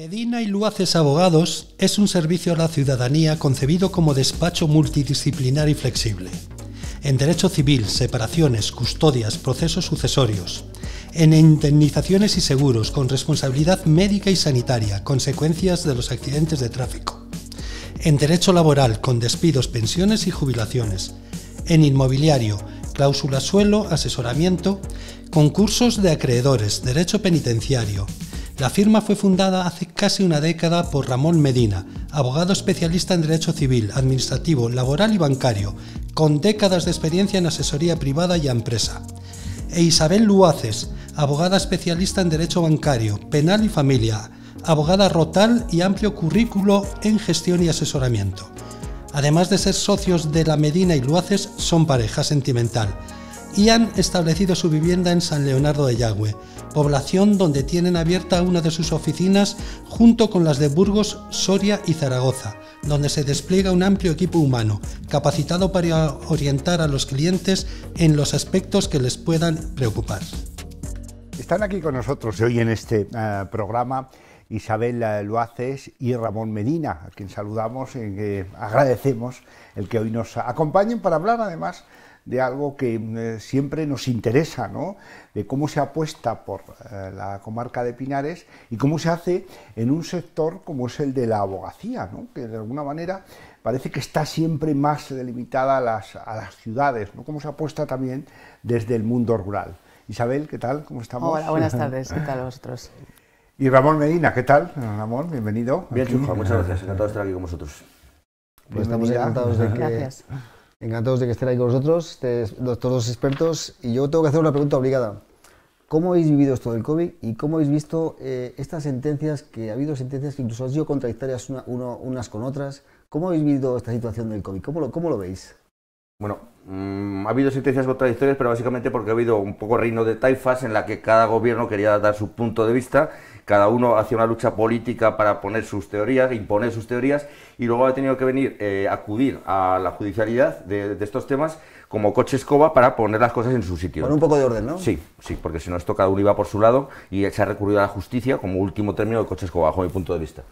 Medina y Luaces Abogados es un servicio a la ciudadanía concebido como despacho multidisciplinar y flexible. En derecho civil, separaciones, custodias, procesos sucesorios. En indemnizaciones y seguros con responsabilidad médica y sanitaria, consecuencias de los accidentes de tráfico. En derecho laboral con despidos, pensiones y jubilaciones. En inmobiliario, cláusula suelo, asesoramiento, concursos de acreedores, derecho penitenciario, la firma fue fundada hace casi una década por Ramón Medina, abogado especialista en derecho civil, administrativo, laboral y bancario, con décadas de experiencia en asesoría privada y empresa. E Isabel Luaces, abogada especialista en derecho bancario, penal y familia, abogada rotal y amplio currículo en gestión y asesoramiento. Además de ser socios de la Medina y Luaces, son pareja sentimental y han establecido su vivienda en San Leonardo de Yagüe, población donde tienen abierta una de sus oficinas junto con las de Burgos, Soria y Zaragoza, donde se despliega un amplio equipo humano, capacitado para orientar a los clientes en los aspectos que les puedan preocupar. Están aquí con nosotros hoy en este ah, programa Isabel Luaces y Ramón Medina, a quien saludamos y agradecemos el que hoy nos acompañen para hablar además de algo que eh, siempre nos interesa, ¿no? de cómo se apuesta por eh, la comarca de Pinares y cómo se hace en un sector como es el de la abogacía, ¿no? que de alguna manera parece que está siempre más delimitada a las, ciudades, ¿no? cómo se apuesta también desde el mundo rural. Isabel, ¿qué tal? ¿Cómo estamos? Hola, buenas tardes. ¿Qué tal vosotros? Y Ramón Medina, ¿qué tal? Ramón, bienvenido. Bien, muchas gracias. Encantado de estar aquí con vosotros. estamos encantados de que, gracias. Encantados de que estén ahí con vosotros, este todos los expertos. Y yo tengo que hacer una pregunta obligada. ¿Cómo habéis vivido esto del COVID y cómo habéis visto eh, estas sentencias, que ha habido sentencias que incluso han sido contradictorias unas con otras? ¿Cómo habéis vivido esta situación del COVID? ¿Cómo cómo lo veis? Bueno, mm, ha habido sentencias contradictorias, pero básicamente porque ha habido un poco reino de taifas en la que cada gobierno quería dar su punto de vista, cada uno hacía una lucha política para poner sus teorías, imponer sus teorías, y luego ha tenido que venir, eh, acudir a la judicialidad de, de estos temas como coche escoba para poner las cosas en su sitio. Con un poco de orden, ¿no? Sí, sí, porque si no esto cada uno iba por su lado y se ha recurrido a la justicia como último término de coche escoba, bajo mi punto de vista.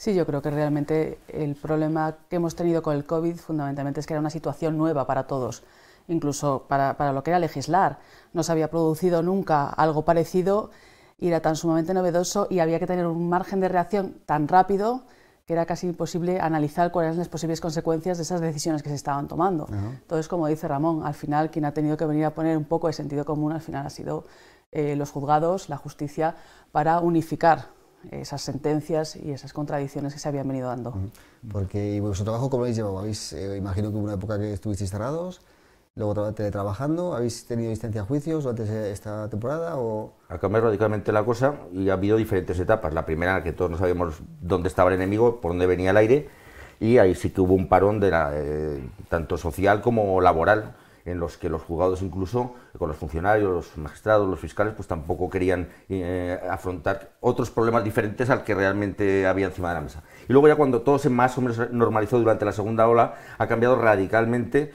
Sí, yo creo que realmente el problema que hemos tenido con el COVID fundamentalmente es que era una situación nueva para todos, incluso para, lo que era legislar. No se había producido nunca algo parecido y era tan sumamente novedoso y había que tener un margen de reacción tan rápido que era casi imposible analizar cuáles eran las posibles consecuencias de esas decisiones que se estaban tomando. Entonces, como dice Ramón, al final quien ha tenido que venir a poner un poco de sentido común al final ha sido eh, los juzgados, la justicia, para unificar esas sentencias y esas contradicciones que se habían venido dando. Porque, vuestro trabajo cómo lo habéis llevado? ¿Habéis, eh, imagino que hubo una época que estuvisteis cerrados, luego teletrabajando, ¿habéis tenido instancia a juicios durante esta temporada? O... Ha cambiado radicalmente la cosa y ha habido diferentes etapas. La primera que todos no sabíamos dónde estaba el enemigo, por dónde venía el aire, y ahí sí que hubo un parón de eh, tanto social como laboral en los que los juzgados incluso, con los funcionarios, los magistrados, los fiscales, pues tampoco querían eh, afrontar otros problemas diferentes al que realmente había encima de la mesa. Y luego ya cuando todo se más o menos normalizó durante la segunda ola, ha cambiado radicalmente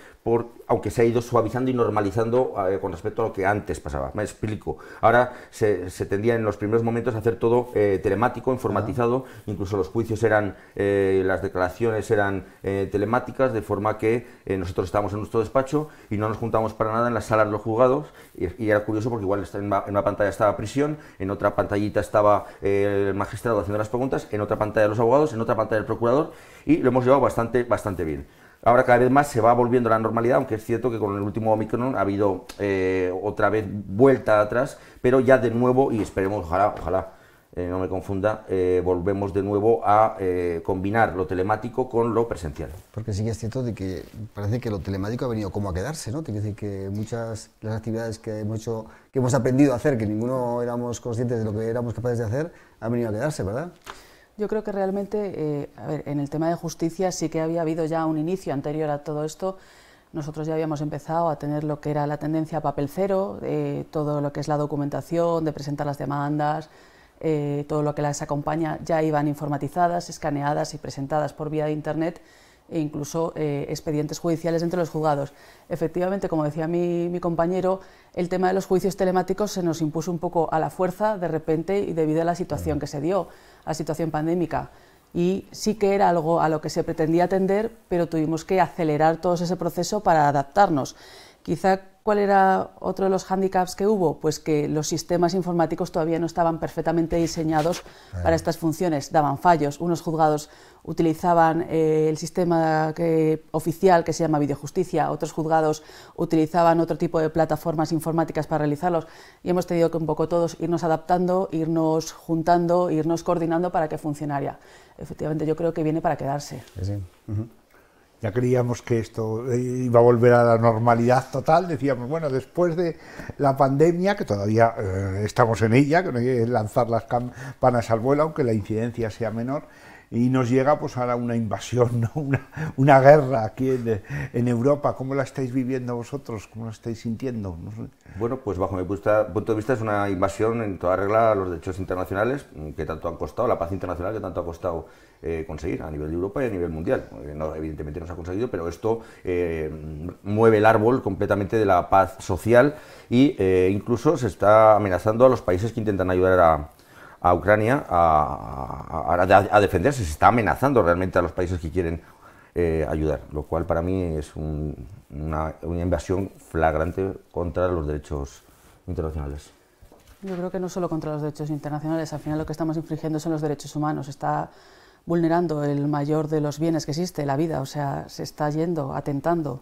aunque se ha ido suavizando y normalizando eh, con respecto a lo que antes pasaba. Me explico. Ahora se, tendía en los primeros momentos a hacer todo eh, telemático, informatizado, incluso los juicios eran, eh, las declaraciones eran telemáticas, de forma que nosotros estábamos en nuestro despacho y no nos juntábamos para nada en las salas de los juzgados. Y, era curioso porque igual en una, pantalla estaba prisión, en otra pantallita estaba el magistrado haciendo las preguntas, en otra pantalla los abogados, en otra pantalla el procurador y lo hemos llevado bastante, bastante bien. Ahora cada vez más se va volviendo a la normalidad, aunque es cierto que con el último Omicron ha habido eh, otra vez vuelta atrás, pero ya de nuevo, y esperemos, ojalá, ojalá, eh, no me confunda, eh, volvemos de nuevo a combinar lo telemático con lo presencial. Porque sí que es cierto de que parece que lo telemático ha venido como a quedarse, ¿no? que decir que muchas de las actividades que hemos que hemos aprendido a hacer, que ninguno éramos conscientes de lo que éramos capaces de hacer, han venido a quedarse, ¿verdad? Yo creo que realmente, eh, a ver, en el tema de justicia sí que había habido ya un inicio anterior a todo esto. Nosotros ya habíamos empezado a tener lo que era la tendencia a papel cero, eh, todo lo que es la documentación, de presentar las demandas, eh, todo lo que las acompaña ya iban informatizadas, escaneadas y presentadas por vía de Internet e incluso eh, expedientes judiciales entre los juzgados. Efectivamente, como decía mi, mi, compañero, el tema de los juicios telemáticos se nos impuso un poco a la fuerza de repente y debido a la situación que se dio, a la situación pandémica. Y sí que era algo a lo que se pretendía atender, pero tuvimos que acelerar todo ese proceso para adaptarnos. Quizá ¿Cuál era otro de los hándicaps que hubo? Pues que los sistemas informáticos todavía no estaban perfectamente diseñados para estas funciones, daban fallos. Unos juzgados utilizaban eh, el sistema que, oficial que se llama videojusticia, otros juzgados utilizaban otro tipo de plataformas informáticas para realizarlos y hemos tenido que un poco todos irnos adaptando, irnos juntando, irnos coordinando para que funcionara. Efectivamente, yo creo que viene para quedarse. Sí, ya creíamos que esto eh, iba a volver a la normalidad total, decíamos, bueno, después de la pandemia, que todavía eh, estamos en ella, que no hay que lanzar las campanas al vuelo, aunque la incidencia sea menor, y nos llega pues ahora una invasión, una, guerra aquí en, Europa. ¿Cómo la estáis viviendo vosotros? ¿Cómo la estáis sintiendo? Bueno, pues bajo mi punto de vista es una invasión en toda regla a los derechos internacionales que tanto han costado, la paz internacional que tanto ha costado eh, conseguir a nivel de Europa y a nivel mundial. Eh, no, evidentemente no se ha conseguido, pero esto eh, mueve el árbol completamente de la paz social e incluso se está amenazando a los países que intentan ayudar a a Ucrania a, defenderse, se está amenazando realmente a los países que quieren eh, ayudar, lo cual para mí es una, invasión flagrante contra los derechos internacionales. Yo creo que no solo contra los derechos internacionales, al final lo que estamos infringiendo son los derechos humanos, está vulnerando el mayor de los bienes que existe, la vida, o sea, se está yendo, atentando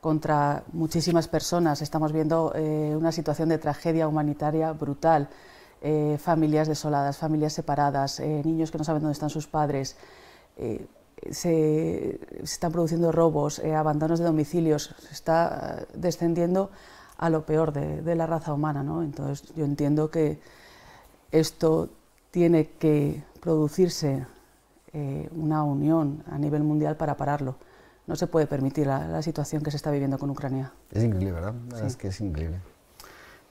contra muchísimas personas, estamos viendo eh, una situación de tragedia humanitaria brutal eh, familias desoladas, familias separadas, eh, niños que no saben dónde están sus padres. Eh, se, están produciendo robos, abandonos de domicilios, se está descendiendo a lo peor de, la raza humana. ¿no? Entonces yo entiendo que esto tiene que producirse una unión a nivel mundial para pararlo. No se puede permitir la, situación que se está viviendo con Ucrania. Es increíble, ¿verdad? Es que es increíble.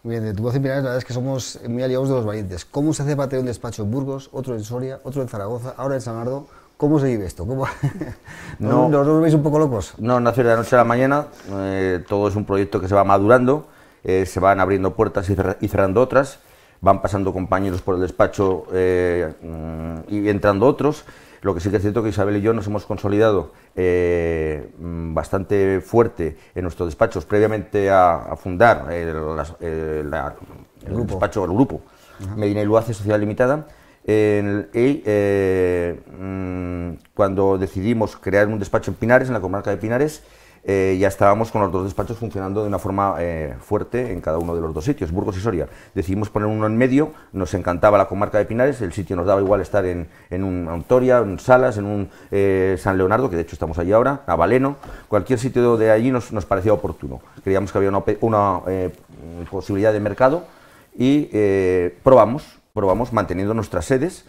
Bien, de tu voz y la verdad es que somos muy aliados de los valientes. ¿Cómo se hace tener un despacho en Burgos, otro en Soria, otro en Zaragoza, ahora en San Ardo? ¿Cómo se vive esto? No, ¿Nos veis un poco locos? No, nace de la noche a la mañana. Eh, todo es un proyecto que se va madurando, eh, se van abriendo puertas y, cerrando otras, van pasando compañeros por el despacho eh, mm, y entrando otros. Lo que sí que es cierto es que Isabel y yo nos hemos consolidado eh, mm, bastante fuerte en nuestros despachos, previamente a, fundar el, grupo. despacho, el grupo Medina y Luace Sociedad Limitada. y eh, mm, cuando decidimos crear un despacho en Pinares, en la comarca de Pinares, eh, ya estábamos con los dos despachos funcionando de una forma eh, fuerte en cada uno de los dos sitios, Burgos y Soria. Decidimos poner uno en medio, nos encantaba la comarca de Pinares, el sitio nos daba igual estar en, en un Antoria, en Salas, en un eh, San Leonardo, que de hecho estamos allí ahora, a Valeno, cualquier sitio de allí nos, parecía oportuno. Creíamos que había una, una posibilidad de mercado y probamos, probamos manteniendo nuestras sedes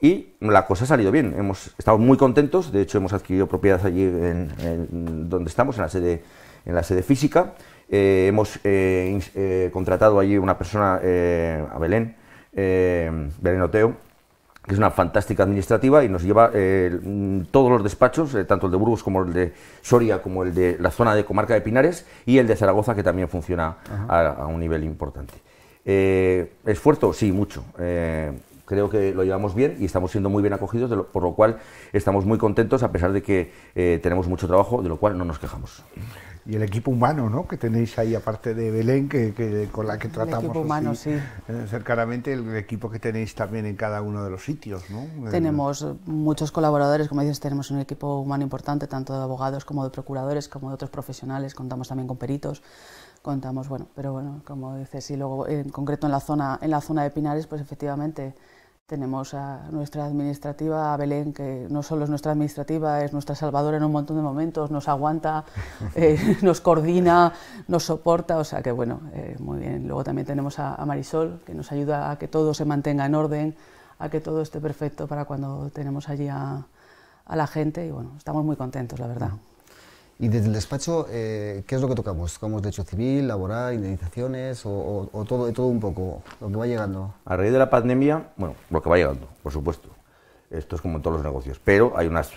y la cosa ha salido bien. Hemos estado muy contentos, de hecho hemos adquirido propiedades allí en, donde estamos, en la sede, en la sede física. Eh, hemos eh, eh, contratado allí una persona, a Belén, Belén Oteo, que es una fantástica administrativa y nos lleva todos los despachos, tanto el de Burgos como el de Soria, como el de la zona de comarca de Pinares y el de Zaragoza, que también funciona a, a, un nivel importante. ¿Esfuerzo? Sí, mucho creo que lo llevamos bien y estamos siendo muy bien acogidos, por lo cual estamos muy contentos a pesar de que eh, tenemos mucho trabajo, de lo cual no nos quejamos. Y el equipo humano, ¿no? Que tenéis ahí, aparte de Belén, con la que tratamos el equipo humano, sí. Eh, cercanamente, el equipo que tenéis también en cada uno de los sitios, Tenemos eh, muchos colaboradores, como dices, tenemos un equipo humano importante, tanto de abogados como de procuradores, como de otros profesionales, contamos también con peritos contamos, bueno, pero bueno, como dices, y luego en concreto en la zona, en la zona de Pinares, pues efectivamente tenemos a nuestra administrativa, a Belén, que no solo es nuestra administrativa, es nuestra salvadora en un montón de momentos, nos aguanta, eh, nos coordina, nos soporta, o sea que bueno, eh, muy bien. Luego también tenemos a, Marisol, que nos ayuda a que todo se mantenga en orden, a que todo esté perfecto para cuando tenemos allí a la gente y bueno, estamos muy contentos, la verdad. Y desde el despacho, eh, ¿qué es lo que tocamos? ¿Tocamos derecho civil, laboral, indemnizaciones o, o, todo, todo un poco, lo que va llegando? A raíz de la pandemia, bueno, lo que va llegando, por supuesto. Esto es como en todos los negocios, pero hay unos,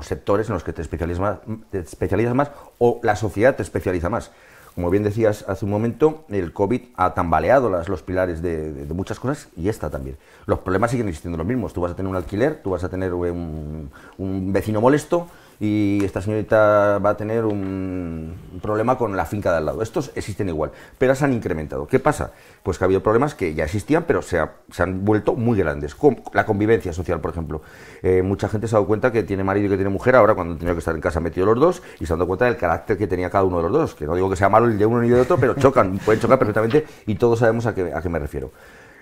sectores en los que te especializas, más, más o la sociedad te especializa más. Como bien decías hace un momento, el COVID ha tambaleado las, los pilares de, muchas cosas y esta también. Los problemas siguen existiendo los mismos. Tú vas a tener un alquiler, tú vas a tener un, un vecino molesto, y esta señorita va a tener un problema con la finca de al lado. Estos existen igual, pero se han incrementado. ¿Qué pasa? Pues que ha habido problemas que ya existían, pero se, se han vuelto muy grandes. la convivencia social, por ejemplo. Eh, mucha gente se ha dado cuenta que tiene marido y que tiene mujer ahora cuando han tenido que estar en casa metido los dos y se han dado cuenta del carácter que tenía cada uno de los dos. Que no digo que sea malo el de uno ni de otro, pero chocan, pueden chocar perfectamente y todos sabemos a a qué me refiero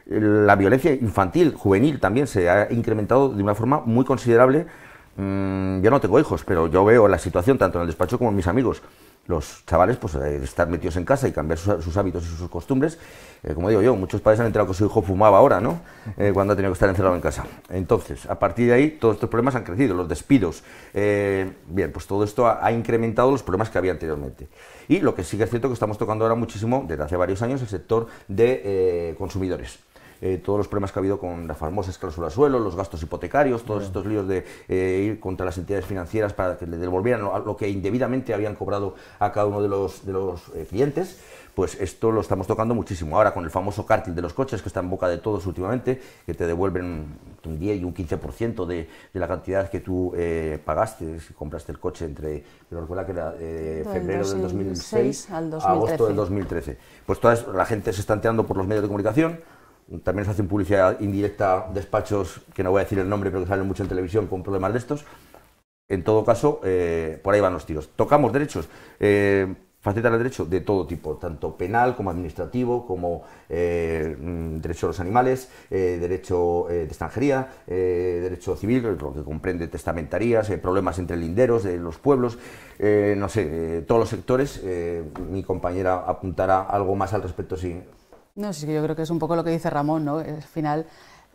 la violencia infantil, juvenil también se ha incrementado de una forma muy considerable Mm, yo no tengo hijos, pero yo veo la situación tanto en el despacho como en mis amigos. Los chavales, pues, eh, estar metidos en casa y cambiar sus, hábitos y sus costumbres. Eh, como digo yo, muchos padres han entrado que su hijo fumaba ahora, ¿no? Eh, cuando ha tenido que estar encerrado en casa. Entonces, a partir de ahí, todos estos problemas han crecido, los despidos. bien, pues todo esto ha, incrementado los problemas que había anteriormente. Y lo que sí que es cierto que estamos tocando ahora muchísimo, desde hace varios años, el sector de consumidores. Eh, todos los problemas que ha habido con las famosas cláusulas suelo, los gastos hipotecarios, todos estos líos de eh, ir contra las entidades financieras para que le devolvieran lo, que indebidamente habían cobrado a cada uno de los, de los eh, clientes pues esto lo estamos tocando muchísimo. Ahora con el famoso cártel de los coches que está en boca de todos últimamente, que te devuelven un 10 y un 15% de, de, la cantidad que tú pagaste si compraste el coche entre, que febrero del 2006 al agosto del 2013. Pues toda la gente se está enterando por los medios de comunicación, también se hacen publicidad indirecta despachos, que no voy a decir el nombre, pero que salen mucho en televisión con problemas de estos. En todo caso, eh, por ahí van los tiros. Tocamos derechos, eh, el derecho de todo tipo, tanto penal como administrativo, como eh, mm, derecho a los animales, eh, derecho de extranjería, derecho civil, lo que comprende testamentarías, problemas entre linderos de los pueblos, no sé, todos los sectores. mi compañera apuntará algo más al respecto si, no, sí, yo creo que es un poco lo que dice Ramón, ¿no? Al final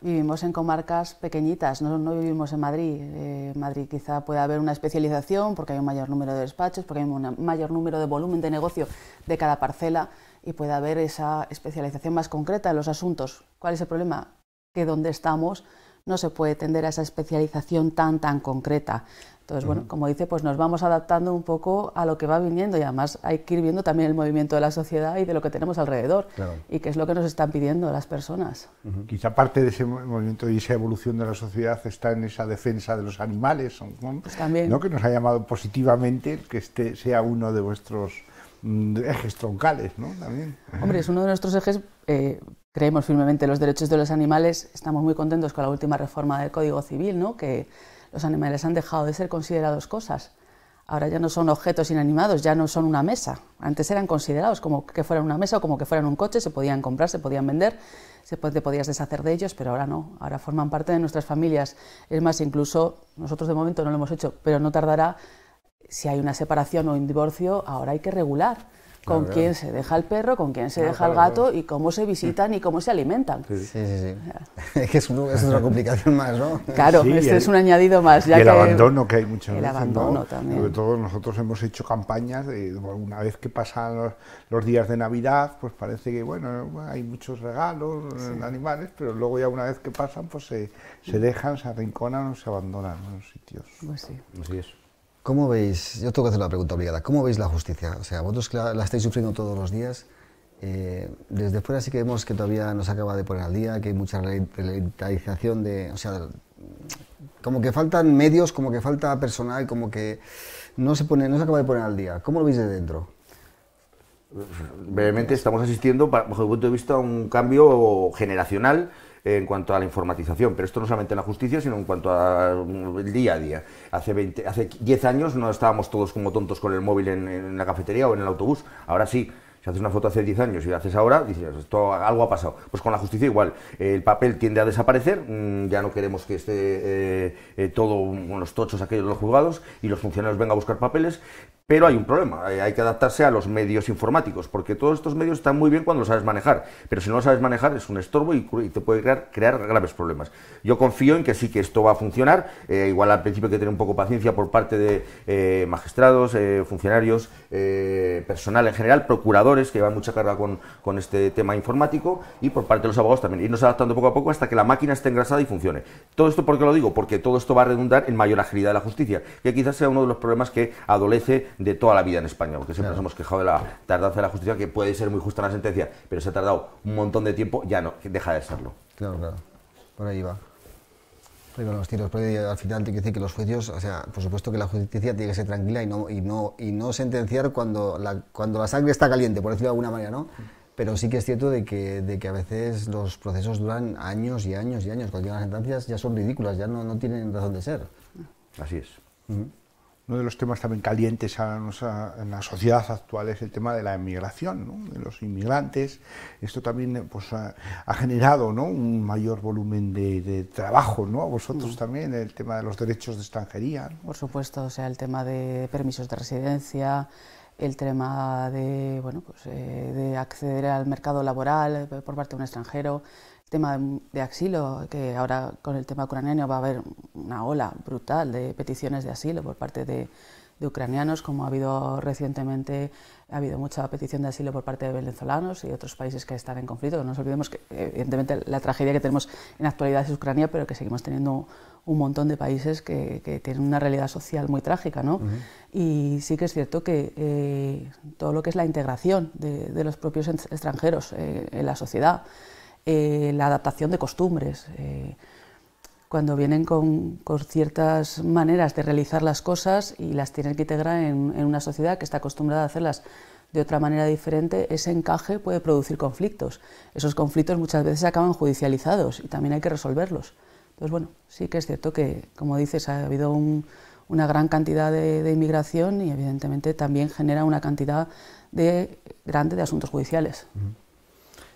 vivimos en comarcas pequeñitas, no, vivimos en Madrid. en eh, Madrid quizá pueda haber una especialización porque hay un mayor número de despachos, porque hay un mayor número de volumen de negocio de cada parcela y puede haber esa especialización más concreta en los asuntos. ¿Cuál es el problema? Que donde estamos no se puede tender a esa especialización tan, tan concreta. Entonces, bueno, como dice, pues nos vamos adaptando un poco a lo que va viniendo y además hay que ir viendo también el movimiento de la sociedad y de lo que tenemos alrededor y qué es lo que nos están pidiendo las personas. Quizá parte de ese movimiento y esa evolución de la sociedad está en esa defensa de los animales, ¿no? Pues también. que nos ha llamado positivamente que este sea uno de vuestros mm, ejes troncales, ¿no? También. Hombre, es uno de nuestros ejes eh, Creemos firmemente en los derechos de los animales. Estamos muy contentos con la última reforma del Código Civil, ¿no? que los animales han dejado de ser considerados cosas. Ahora ya no son objetos inanimados, ya no son una mesa. Antes eran considerados como que fueran una mesa o como que fueran un coche, se podían comprar, se podían vender, se te podías deshacer de ellos, pero ahora no. Ahora forman parte de nuestras familias. Es más, incluso nosotros de momento no lo hemos hecho, pero no tardará. Si hay una separación o un divorcio, ahora hay que regular con quién se deja el perro, con quién se deja el gato y cómo se visitan y cómo se alimentan. Sí, sí, sí. que es, una complicación más, ¿no? Claro, este es un añadido más. Ya el abandono que hay muchas veces. El abandono también. Sobre todo nosotros hemos hecho campañas, de, una vez que pasan los, días de Navidad, pues parece que, bueno, hay muchos regalos, en eh, animales, pero luego ya una vez que pasan, pues se, dejan, se arrinconan o se abandonan en los sitios. Pues sí. ¿Cómo veis, yo tengo que hacer la pregunta obligada, ¿cómo veis la justicia? O sea, vosotros la, estáis sufriendo todos los días, eh, desde fuera sí que vemos que todavía no se acaba de poner al día, que hay mucha revitalización de, o sea, como que faltan medios, como que falta personal, como que no se, pone, no se acaba de poner al día. ¿Cómo lo veis de dentro? Brevemente estamos asistiendo, bajo el punto de vista, a un cambio generacional en cuanto a la informatización, pero esto no solamente en la justicia, sino en cuanto al mm, día a día. Hace, 20, hace 10 años no estábamos todos como tontos con el móvil en, la cafetería o en el autobús, ahora sí si haces una foto hace 10 años y la haces ahora, dices, esto algo ha pasado. Pues con la justicia igual, el papel tiende a desaparecer, mm, ya no queremos que esté eh, eh, todo los tochos aquellos de los juzgados y los funcionarios vengan a buscar papeles, pero hay un problema, eh, hay que adaptarse a los medios informáticos, porque todos estos medios están muy bien cuando los sabes manejar, pero si no lo sabes manejar es un estorbo y, te puede crear, crear, graves problemas. Yo confío en que sí que esto va a funcionar, eh, igual al principio hay que tener un poco de paciencia por parte de eh, magistrados, funcionarios, personal en general, procuradores que llevan mucha carga con, con, este tema informático y por parte de los abogados también, irnos adaptando poco a poco hasta que la máquina esté engrasada y funcione. Todo esto, ¿por qué lo digo? Porque todo esto va a redundar en mayor agilidad de la justicia, que quizás sea uno de los problemas que adolece de toda la vida en España, porque siempre nos hemos quejado de la tardanza de la justicia, que puede ser muy justa la sentencia, pero se ha tardado un montón de tiempo, ya no, deja de serlo. Claro, claro. Por ahí va. Por los tiros. al final que decir que los juicios, o sea, por supuesto que la justicia tiene que ser tranquila y no, y no, y no sentenciar cuando la, cuando la sangre está caliente, por decirlo de alguna manera, ¿no? pero sí que es cierto de que, de que, a veces los procesos duran años y años y años. Cuando llegan las sentencias ya son ridículas, ya no, no tienen razón de ser. Así es uno de los temas también calientes en la sociedad actual es el tema de la emigración, de los inmigrantes. Esto también pues, ha, generado un mayor volumen de, trabajo, A vosotros mm. también, el tema de los derechos de extranjería. Por supuesto, o sea, el tema de permisos de residencia, el tema de, bueno, pues, eh, de acceder al mercado laboral eh, por parte de un extranjero, el tema de asilo, que ahora con el tema ucraniano va a haber una ola brutal de peticiones de asilo por parte de, de ucranianos, como ha habido recientemente, ha habido mucha petición de asilo por parte de venezolanos y otros países que están en conflicto. No nos olvidemos que, evidentemente, la tragedia que tenemos en la actualidad es Ucrania, pero que seguimos teniendo un montón de países que, tienen una realidad social muy trágica. Y sí que es cierto que eh, todo lo que es la integración de, los propios extranjeros eh, en la sociedad, eh, la adaptación de costumbres, cuando vienen con, ciertas maneras de realizar las cosas y las tienen que integrar en, en una sociedad que está acostumbrada a hacerlas de otra manera diferente, ese encaje puede producir conflictos. Esos conflictos muchas veces acaban judicializados y también hay que resolverlos. Pues bueno, sí que es cierto que, como dices, ha habido una gran cantidad de, inmigración y evidentemente también genera una cantidad de, grande de asuntos judiciales.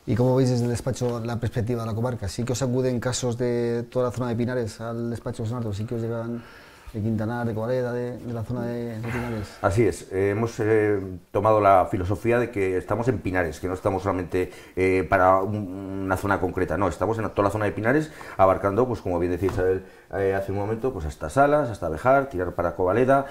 ¿Y como veis desde el despacho la perspectiva de la comarca? ¿Sí que os acuden casos de toda la zona de Pinares al despacho de ¿Sí que os llegan de Quintanar, de Covaleda, de, la zona de, Pinares. Así es, eh, hemos eh, tomado la filosofía de que estamos en Pinares, que no estamos solamente eh, para una zona concreta, no, estamos en toda la zona de Pinares, abarcando, pues como bien decía Isabel hace un momento, pues hasta Salas, hasta Bejar, tirar para Covaleda,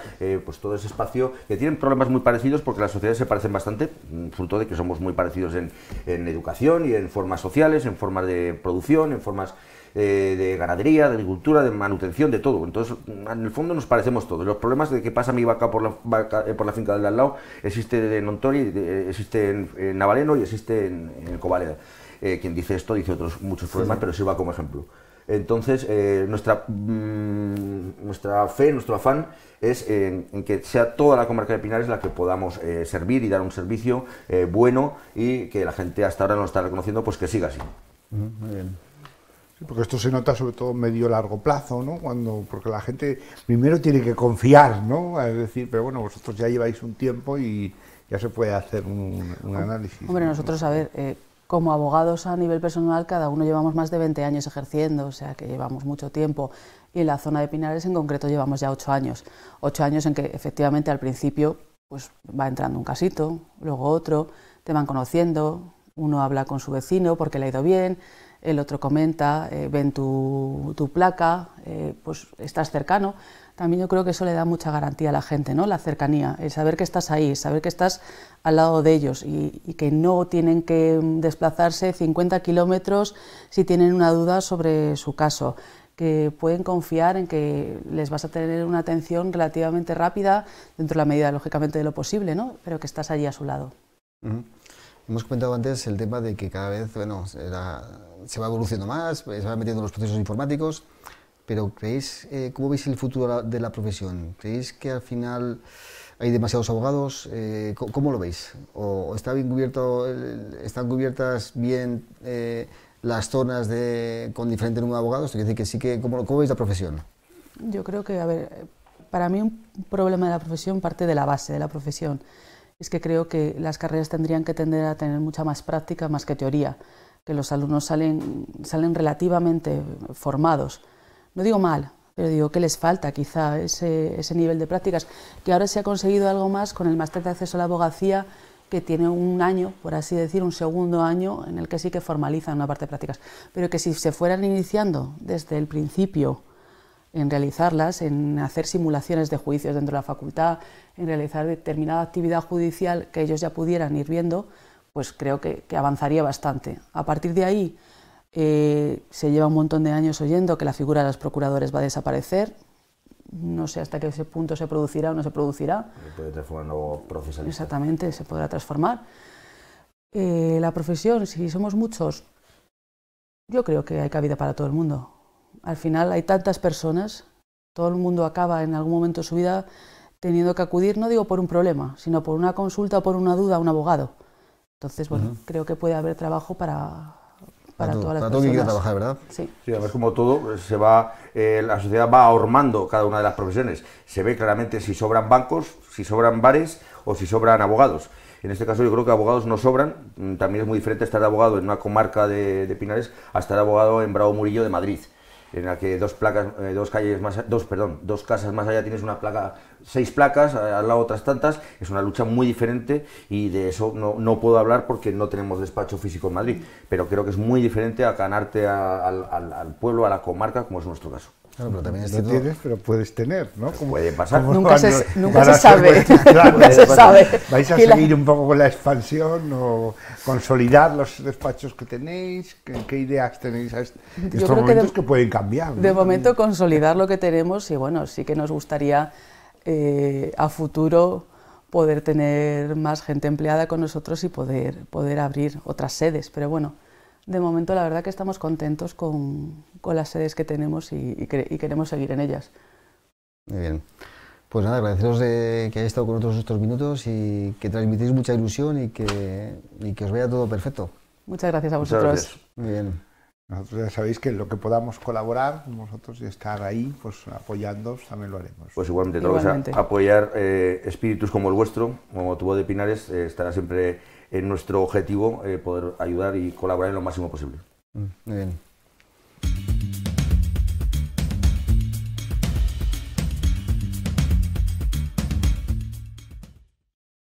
pues todo ese espacio, que tienen problemas muy parecidos porque las sociedades se parecen bastante, mm, fruto de que somos muy parecidos en, en educación y en formas sociales, en formas de producción, en formas de ganadería, de agricultura, de manutención, de todo. Entonces, en el fondo nos parecemos todos. Los problemas de que pasa mi vaca por la, vaca, eh, por la finca del al lado existe en Ontori, existe en, Navaleno y existe en, en eh, quien dice esto dice otros muchos problemas, pero sirva como ejemplo. Entonces, eh, nuestra, mm, nuestra fe, nuestro afán es en, que sea toda la comarca de Pinares la que podamos servir y dar un servicio bueno y que la gente hasta ahora no lo está reconociendo, pues que siga así. Muy bien porque esto se nota sobre todo medio largo plazo, ¿no? Cuando, porque la gente primero tiene que confiar, ¿no? Es decir, pero bueno, vosotros ya lleváis un tiempo y ya se puede hacer un, análisis. Hombre, nosotros, a ver, eh, como abogados a nivel personal, cada uno llevamos más de 20 años ejerciendo, o sea que llevamos mucho tiempo. Y en la zona de Pinares en concreto llevamos ya 8 años. 8 años en que efectivamente al principio pues va entrando un casito, luego otro, te van conociendo, uno habla con su vecino porque le ha ido bien, el otro comenta, eh, ven tu, placa, eh, pues estás cercano. También yo creo que eso le da mucha garantía a la gente, ¿no? La cercanía, el saber que estás ahí, saber que estás al lado de ellos y, que no tienen que desplazarse 50 kilómetros si tienen una duda sobre su caso que pueden confiar en que les vas a tener una atención relativamente rápida, dentro de la medida, lógicamente, de lo posible, ¿no? pero que estás allí a su lado. Hemos comentado antes el tema de que cada vez bueno, se va evolucionando más, pues, se van metiendo los procesos informáticos, pero ¿creéis, eh, cómo veis el futuro de la profesión? ¿Creéis que al final hay demasiados abogados? Eh, ¿cómo, lo veis? ¿O, está bien cubierto, están cubiertas bien eh, las zonas con diferente número de abogados? decir que sí que, ¿cómo, ¿cómo veis la profesión? Yo creo que, a ver, para mí un problema de la profesión parte de la base de la profesión es que creo que las carreras tendrían que tender a tener mucha más práctica más que teoría, que los alumnos salen, salen relativamente formados. No digo mal, pero digo que les falta quizá ese, ese nivel de prácticas, que ahora se ha conseguido algo más con el máster de acceso a la abogacía que tiene un año, por así decir, un segundo año en el que sí que formalizan una parte de prácticas, pero que si se fueran iniciando desde el principio, en realizarlas, en hacer simulaciones de juicios dentro de la facultad, en realizar determinada actividad judicial que ellos ya pudieran ir viendo, pues creo que, avanzaría bastante. A partir de ahí eh, se lleva un montón de años oyendo que la figura de los procuradores va a desaparecer. No sé hasta qué punto se producirá o no se producirá. transformar en Exactamente, se podrá transformar. Eh, la profesión, si somos muchos, yo creo que hay cabida para todo el mundo. Al final hay tantas personas, todo el mundo acaba en algún momento de su vida teniendo que acudir, no digo por un problema, sino por una consulta o por una duda a un abogado. Entonces, bueno, creo que puede haber trabajo para, para, todas las para todo el que trabajar, ¿verdad? Sí. a ver como todo se va, eh, la sociedad va ahormando cada una de las profesiones. Se ve claramente si sobran bancos, si sobran bares o si sobran abogados. En este caso yo creo que abogados no sobran. Mm, también es muy diferente estar abogado en una comarca de, Pinares a estar abogado en Bravo Murillo de Madrid en la que dos placas, eh, dos calles más, dos, perdón, dos casas más allá tienes una placa, seis placas, eh, al lado otras tantas, es una lucha muy diferente y de eso no, puedo hablar porque no tenemos despacho físico en Madrid, pero creo que es muy diferente a ganarte al pueblo, a la comarca, como es nuestro caso pero no este tienes, pero puedes tener, ¿no? Pues puede pasar. Nunca, se, nunca se, sabe. nunca se sabe. ¿Vais a seguir un poco con la expansión o consolidar los despachos que tenéis? ¿Qué, ideas tenéis a este, estos momentos que, pueden cambiar? De momento consolidar lo que tenemos y bueno, sí que nos gustaría eh, a futuro poder tener más gente empleada con nosotros y poder, poder abrir otras sedes. Pero bueno, de momento la verdad que estamos contentos con, las sedes que tenemos y, queremos seguir en ellas. Muy bien. Pues nada, agradeceros de que hayáis estado con nosotros estos minutos y que transmitís mucha ilusión y que, os vaya todo perfecto. Muchas gracias a vosotros. Muy bien. Nosotros ya sabéis que lo que podamos colaborar, nosotros y estar ahí, pues apoyándoos también lo haremos. Pues igualmente, igualmente. apoyar eh, espíritus como el vuestro, como tuvo de Pinares, eh, estará siempre en nuestro objetivo eh, poder ayudar y colaborar en lo máximo posible. Mm, muy bien.